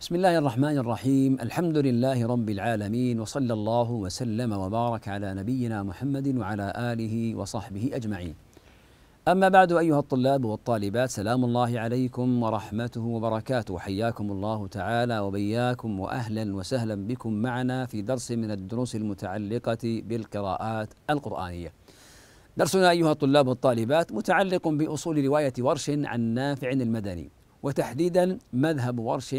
بسم الله الرحمن الرحيم الحمد لله رب العالمين وصلى الله وسلم وبارك على نبينا محمد وعلى اله وصحبه اجمعين اما بعد ايها الطلاب والطالبات سلام الله عليكم ورحمته وبركاته حياكم الله تعالى وبياكم واهلا وسهلا بكم معنا في درس من الدروس المتعلقه بالقراءات القرانيه درسنا ايها الطلاب والطالبات متعلق باصول روايه ورش عن نافع المدني وتحديدا مذهب ورش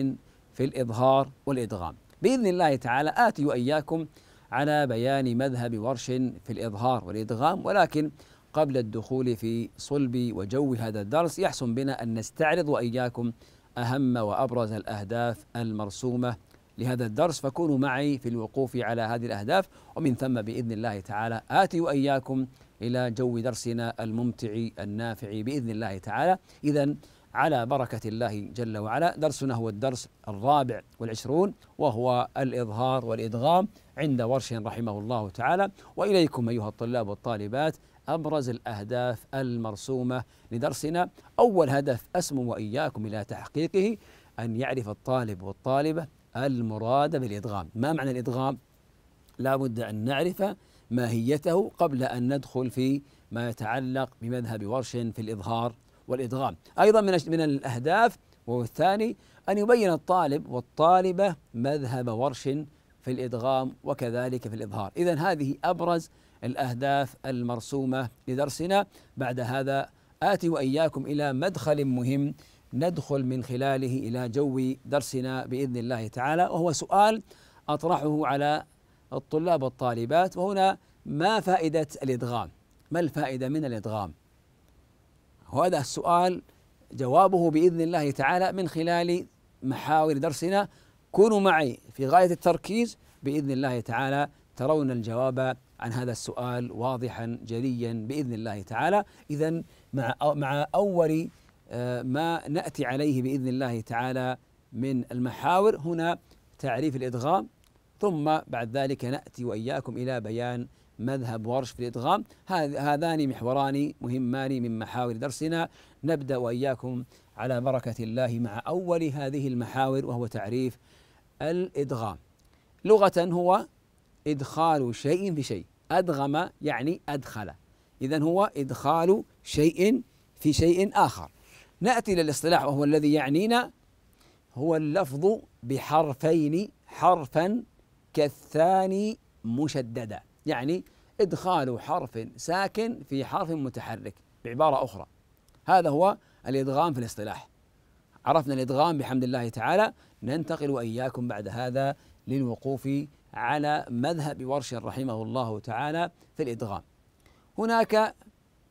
في الإظهار والإدغام بإذن الله تعالى آتي وإياكم على بيان مذهب ورش في الإظهار والإدغام ولكن قبل الدخول في صلب وجو هذا الدرس يحسن بنا أن نستعرض وإياكم أهم وأبرز الأهداف المرسومة لهذا الدرس فكونوا معي في الوقوف على هذه الأهداف ومن ثم بإذن الله تعالى آتي وإياكم إلى جو درسنا الممتع النافع بإذن الله تعالى إذا على بركة الله جل وعلا درسنا هو الدرس الرابع والعشرون وهو الإظهار والإدغام عند ورش رحمه الله تعالى وإليكم أيها الطلاب والطالبات أبرز الأهداف المرسومة لدرسنا أول هدف أسمو وإياكم إلى تحقيقه أن يعرف الطالب والطالبة المراد بالإدغام ما معنى الإدغام؟ لا بد أن نعرف ماهيته قبل أن ندخل في ما يتعلق بمذهب ورش في الإظهار والإدغام أيضا من من الأهداف وهو الثاني أن يبين الطالب والطالبة مذهب ورش في الإدغام وكذلك في الإظهار إذا هذه أبرز الأهداف المرسومة لدرسنا بعد هذا آتي وإياكم إلى مدخل مهم ندخل من خلاله إلى جو درسنا بإذن الله تعالى وهو سؤال أطرحه على الطلاب والطالبات وهنا ما فائدة الإدغام؟ ما الفائدة من الإدغام؟ وهذا السؤال جوابه باذن الله تعالى من خلال محاور درسنا كونوا معي في غايه التركيز باذن الله تعالى ترون الجواب عن هذا السؤال واضحا جليا باذن الله تعالى اذا مع مع اول آه، ما ناتي عليه باذن الله تعالى من المحاور هنا تعريف الادغام ثم بعد ذلك ناتي واياكم الى بيان مذهب ورش في الإدغام هذان محوران مهمان من محاور درسنا نبدأ وإياكم على بركة الله مع أول هذه المحاور وهو تعريف الإدغام لغة هو إدخال شيء في شيء أدغم يعني أدخل إذا هو إدخال شيء في شيء آخر نأتي للاصطلاح وهو الذي يعنينا هو اللفظ بحرفين حرفا كالثاني مشددا يعني إدخال حرف ساكن في حرف متحرك بعبارة أخرى هذا هو الإدغام في الاصطلاح عرفنا الإدغام بحمد الله تعالى ننتقل وإياكم بعد هذا للوقوف على مذهب ورش رحمه الله تعالى في الإدغام هناك آه،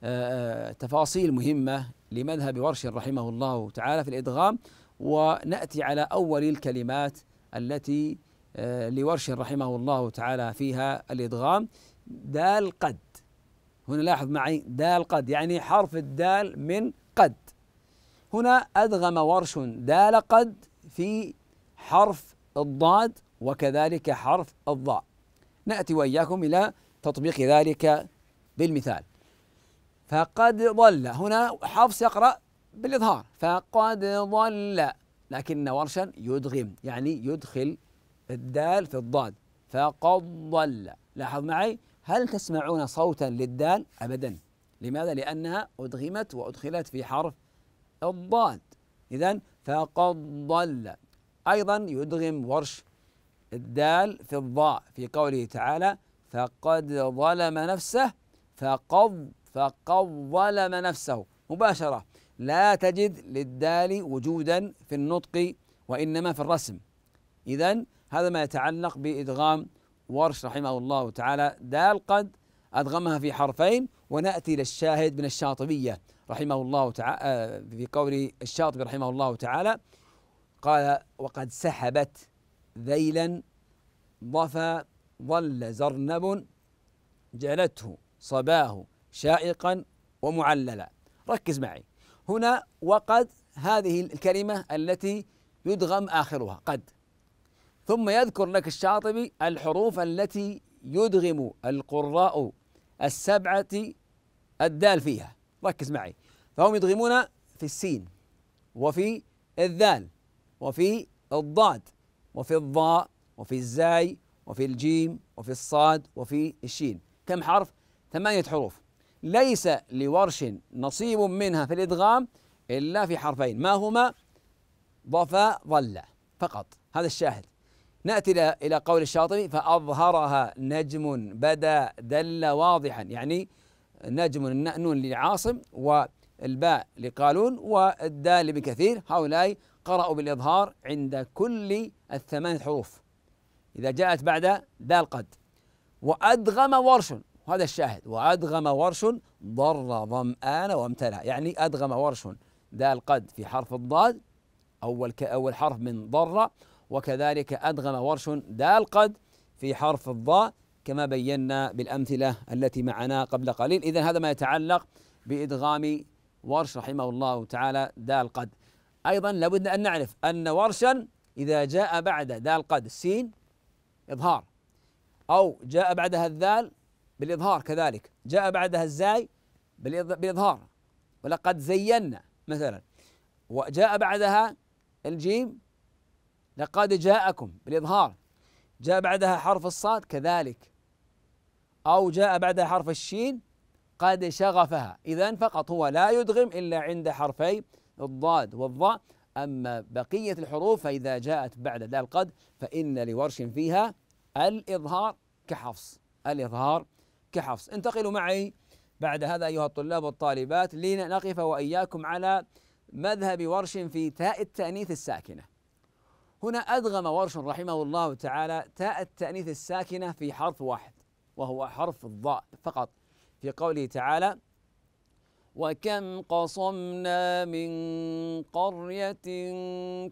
آه، تفاصيل مهمة لمذهب ورش رحمه الله تعالى في الإدغام ونأتي على أول الكلمات التي آه، لورش رحمه الله تعالى فيها الإدغام دال قد هنا لاحظ معي دال قد يعني حرف الدال من قد هنا أدغم ورش دال قد في حرف الضاد وكذلك حرف الضاء نأتي وإياكم إلى تطبيق ذلك بالمثال فقد ضل هنا حفص يقرأ بالإظهار فقد ضل لكن ورشا يدغم يعني يدخل الدال في الضاد فقد ضل لاحظ معي هل تسمعون صوتا للدال أبدا لماذا لأنها أدغمت وأدخلت في حرف الضاد إذا فقد ضل أيضا يدغم ورش الدال في الضاء في قوله تعالى فقد ظلم نفسه فقد فقد ظلم نفسه مباشرة لا تجد للدال وجودا في النطق وإنما في الرسم إذا هذا ما يتعلق بإدغام ورش رحمه الله تعالى دال قد أدغمها في حرفين ونأتي للشاهد من الشاطبية رحمه الله تعالى آه، في قول الشاطبي رحمه الله تعالى قال وقد سحبت ذيلا ضفى ظل زرنب جعلته صباه شائقا ومعللا ركز معي هنا وقد هذه الكلمة التي يدغم آخرها قد ثم يذكر لك الشاطبي الحروف التي يدغم القراء السبعة الدال فيها ركز معي فهم يدغمون في السين وفي الذال وفي الضاد وفي الضاء وفي الزاي وفي الجيم وفي الصاد وفي الشين كم حرف؟ ثمانية حروف ليس لورش نصيب منها في الإدغام إلا في حرفين ما هما ضفا ظل فقط هذا الشاهد ناتي الى قول الشاطبي فاظهرها نجم بدا دل واضحا يعني نجم النون لعاصم والباء لقالون والدال لابن كثير هؤلاء قرأوا بالإظهار عند كل الثمان حروف إذا جاءت بعد دال قد وأدغم ورش وهذا الشاهد وأدغم ورش ضر ظمآن وامتلأ يعني أدغم ورش دال قد في حرف الضاد أول أول حرف من ضر وكذلك أدغم ورش دال قد في حرف الضاء كما بينا بالأمثلة التي معنا قبل قليل إذا هذا ما يتعلق بإدغام ورش رحمه الله تعالى دال قد أيضا لابد أن نعرف أن ورشا إذا جاء بعد دال قد السين إظهار أو جاء بعدها الذال بالإظهار كذلك جاء بعدها الزاي بالإظهار ولقد زينا مثلا وجاء بعدها الجيم لقد جاءكم بالإظهار جاء بعدها حرف الصاد كذلك أو جاء بعدها حرف الشين قد شغفها إذا فقط هو لا يدغم إلا عند حرفي الضاد والضاء أما بقية الحروف فإذا جاءت بعد دال قد فإن لورش فيها الإظهار كحفص الإظهار كحفص انتقلوا معي بعد هذا أيها الطلاب والطالبات لنقف وإياكم على مذهب ورش في تاء التأنيث الساكنة هنا أدغم ورش رحمه الله تعالى تاء التأنيث الساكنة في حرف واحد وهو حرف الضاء فقط في قوله تعالى وكم قصمنا من قرية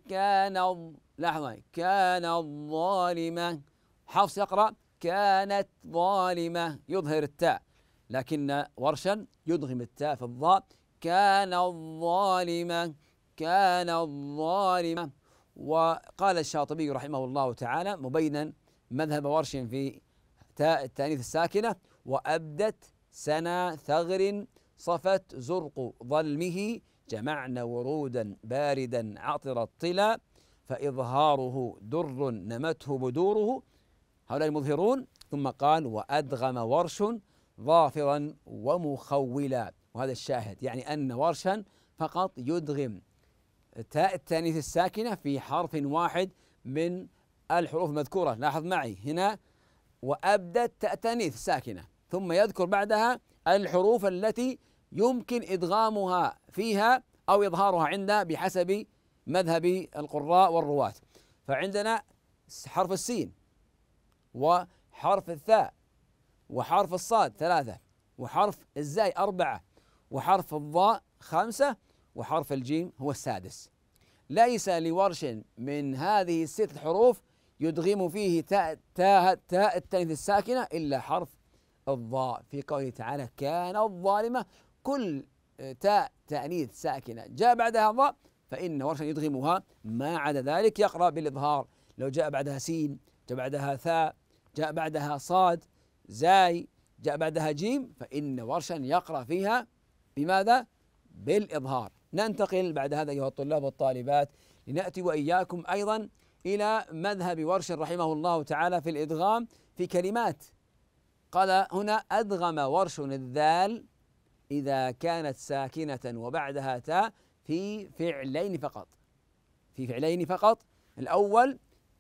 كانت لحظة كان ظالمة حفص يقرأ كانت ظالمة يظهر التاء لكن ورشا يدغم التاء في الضاء كان الظالمة كان الظالمة وقال الشاطبي رحمه الله تعالى مبينا مذهب ورش في تاء التانيث الساكنة وأبدت سنا ثغر صفت زرق ظلمه جمعنا ورودا باردا عطر الطلا فإظهاره در نمته بدوره هؤلاء المظهرون ثم قال وأدغم ورش ظافرا ومخولا وهذا الشاهد يعني أن ورشا فقط يدغم تاء التانيث الساكنة في حرف واحد من الحروف المذكورة لاحظ معي هنا وأبدت تاء التانيث الساكنة ثم يذكر بعدها الحروف التي يمكن إدغامها فيها أو إظهارها عندها بحسب مذهب القراء والرواة فعندنا حرف السين وحرف الثاء وحرف الصاد ثلاثة وحرف الزاي أربعة وحرف الضاء خمسة وحرف الجيم هو السادس ليس لورش من هذه الست حروف يدغم فيه تاء تاء تاء التانيث الساكنة إلا حرف الضاء في قوله تعالى كان الظالمة كل آه، تاء تأنيث ساكنة جاء بعدها ضاء فإن ورشا يدغمها ما عدا ذلك يقرأ بالإظهار لو جاء بعدها سين جاء بعدها ثاء جاء بعدها صاد زاي جاء بعدها جيم فإن ورشا يقرأ فيها بماذا؟ بالإظهار ننتقل بعد هذا أيها الطلاب والطالبات لنأتي وإياكم أيضا إلى مذهب ورش رحمه الله تعالى في الإدغام في كلمات قال هنا أدغم ورش الذال إذا كانت ساكنة وبعدها تاء في فعلين فقط في فعلين فقط الأول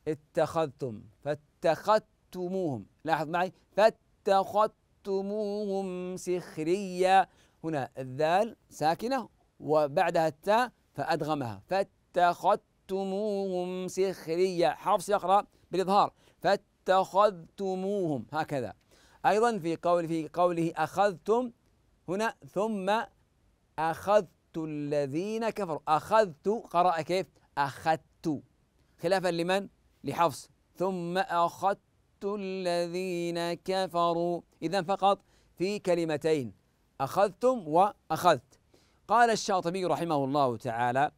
اتخذتم فاتخذتموهم لاحظ معي فاتخذتموهم سخريا هنا الذال ساكنة وبعدها التاء فأدغمها فاتخذتموهم سخرية حفص يقرأ بالإظهار فاتخذتموهم هكذا أيضا في قول في قوله أخذتم هنا ثم أخذت الذين كفروا أخذت قرأ كيف أخذت خلافا لمن لحفص ثم أخذت الذين كفروا إذا فقط في كلمتين أخذتم وأخذت قال الشاطبي رحمه الله تعالى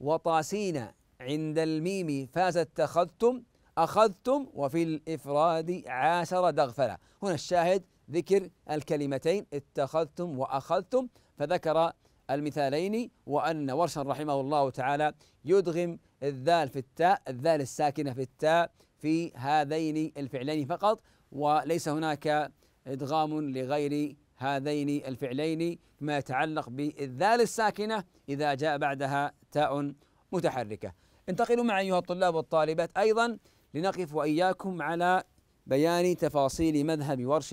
وطاسين عند الميم فاز اتخذتم أخذتم وفي الإفراد عاشر دغفلة هنا الشاهد ذكر الكلمتين اتخذتم وأخذتم فذكر المثالين وأن ورشا رحمه الله تعالى يدغم الذال في التاء الذال الساكنة في التاء في هذين الفعلين فقط وليس هناك إدغام لغير هذين الفعلين ما يتعلق بالذال الساكنة إذا جاء بعدها تاء متحركة انتقلوا معي أيها الطلاب والطالبات أيضا لنقف وإياكم على بيان تفاصيل مذهب ورش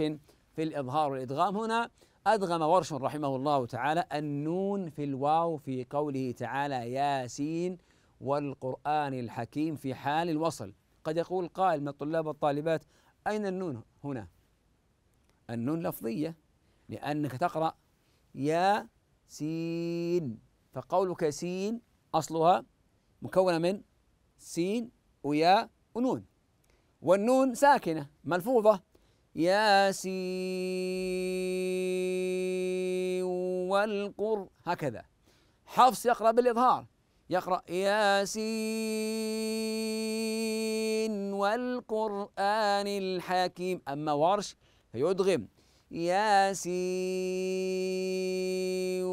في الإظهار والإدغام هنا أدغم ورش رحمه الله تعالى النون في الواو في قوله تعالى ياسين والقرآن الحكيم في حال الوصل قد يقول قائل من الطلاب والطالبات أين النون هنا النون لفظية لأنك تقرأ يا سين فقولك سين أصلها مكونة من سين ويا ونون والنون ساكنة ملفوظة يا سين والقر هكذا حفص يقرأ بالإظهار يقرأ يا سين والقرآن الحكيم أما ورش فيدغم ياسين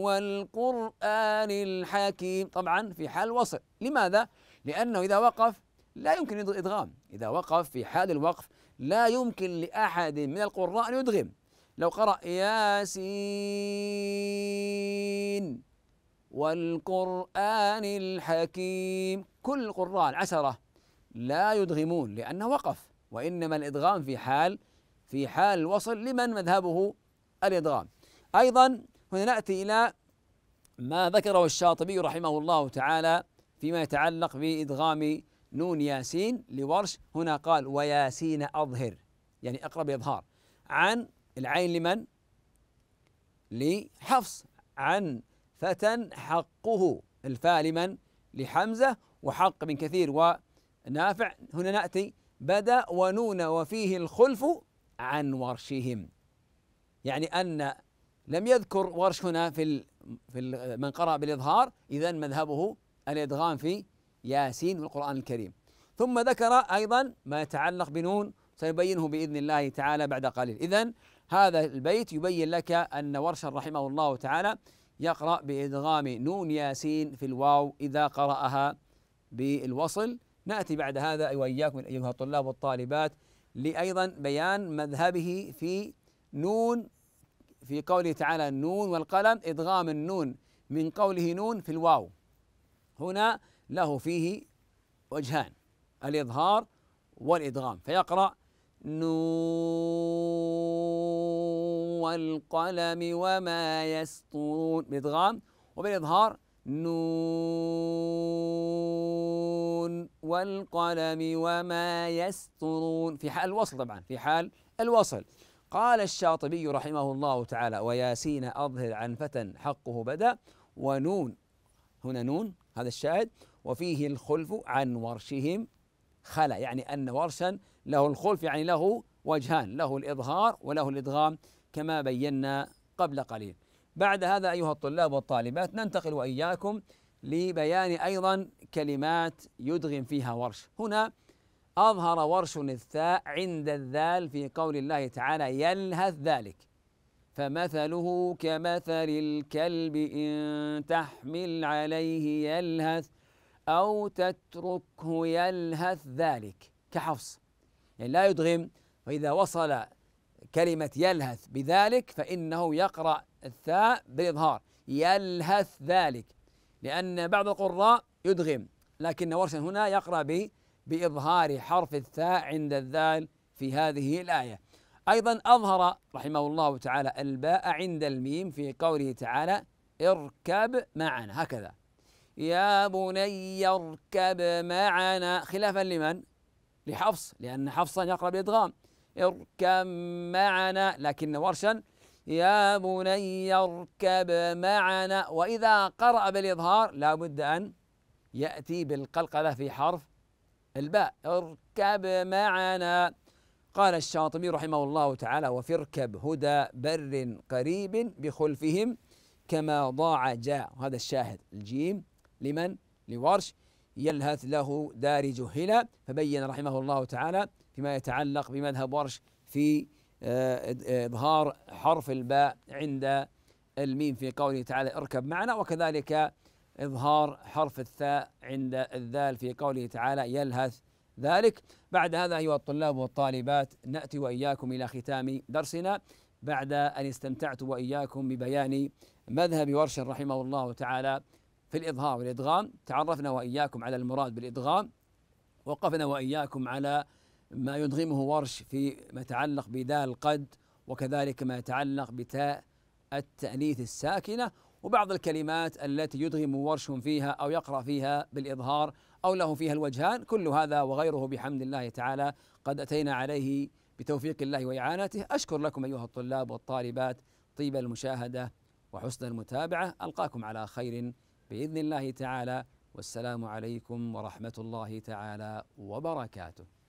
والقرآن الحكيم طبعا في حال وصل لماذا؟ لأنه إذا وقف لا يمكن إدغام إذا وقف في حال الوقف لا يمكن لأحد من القراء أن يدغم لو قرأ ياسين والقرآن الحكيم كل القراء العشرة لا يدغمون لأنه وقف وإنما الإدغام في حال في حال الوصل لمن مذهبه الإدغام أيضا هنا نأتي إلى ما ذكره الشاطبي رحمه الله تعالى فيما يتعلق بإدغام نون ياسين لورش هنا قال وياسين أظهر يعني أقرب إظهار عن العين لمن؟ لحفص عن فتى حقه الفاء لمن؟ لحمزة وحق من كثير ونافع هنا نأتي بدا ونون وفيه الخلف عن ورشهم يعني أن لم يذكر ورش هنا في في من قرأ بالإظهار إذا مذهبه الإدغام في ياسين والقرآن الكريم ثم ذكر أيضا ما يتعلق بنون سيبينه بإذن الله تعالى بعد قليل إذا هذا البيت يبين لك أن ورشا رحمه الله تعالى يقرأ بإدغام نون ياسين في الواو إذا قرأها بالوصل نأتي بعد هذا وإياكم أيها الطلاب والطالبات لأيضا بيان مذهبه في نون في قوله تعالى النون والقلم إدغام النون من قوله نون في الواو هنا له فيه وجهان الإظهار والإدغام فيقرأ نون والقلم وما يسطرون بإدغام وبالإظهار نون والقلم وما يسطرون في حال الوصل طبعا في حال الوصل قال الشاطبي رحمه الله تعالى وياسين أظهر عن فتى حقه بدأ ونون هنا نون هذا الشاهد وفيه الخلف عن ورشهم خلا يعني أن ورشا له الخلف يعني له وجهان له الإظهار وله الإدغام كما بينا قبل قليل بعد هذا أيها الطلاب والطالبات ننتقل وإياكم لبيان أيضا كلمات يدغم فيها ورش هنا أظهر ورش الثاء عند الذال في قول الله تعالى يلهث ذلك فمثله كمثل الكلب إن تحمل عليه يلهث أو تتركه يلهث ذلك كحفص يعني لا يدغم وإذا وصل كلمة يلهث بذلك فإنه يقرأ الثاء بالإظهار يلهث ذلك لأن بعض القراء يدغم لكن ورشا هنا يقرأ ب بإظهار حرف الثاء عند الذال في هذه الآية أيضا أظهر رحمه الله تعالى الباء عند الميم في قوله تعالى اركب معنا هكذا يا بني اركب معنا خلافا لمن؟ لحفص لأن حفصا يقرأ بإدغام اركب معنا لكن ورشا يا بني اركب معنا وإذا قرأ بالإظهار لا بد أن يأتي بالقلقلة في حرف الباء اركب معنا قال الشاطبي رحمه الله تعالى وفي اركب هدى بر قريب بخلفهم كما ضاع جاء هذا الشاهد الجيم لمن لورش يلهث له دار جهلا فبين رحمه الله تعالى فيما يتعلق بمذهب ورش في آه، إظهار حرف الباء عند الميم في قوله تعالى اركب معنا وكذلك إظهار حرف الثاء عند الذال في قوله تعالى يلهث ذلك بعد هذا أيها الطلاب والطالبات نأتي وإياكم إلى ختام درسنا بعد أن استمتعت وإياكم ببيان مذهب ورش رحمه الله تعالى في الإظهار والإدغام تعرفنا وإياكم على المراد بالإدغام وقفنا وإياكم على ما يدغمه ورش في ما يتعلق بدال القد وكذلك ما يتعلق بتاء التأنيث الساكنة وبعض الكلمات التي يدغم ورش فيها أو يقرأ فيها بالإظهار أو له فيها الوجهان كل هذا وغيره بحمد الله تعالى قد أتينا عليه بتوفيق الله وإعانته أشكر لكم أيها الطلاب والطالبات طيب المشاهدة وحسن المتابعة ألقاكم على خير بإذن الله تعالى والسلام عليكم ورحمة الله تعالى وبركاته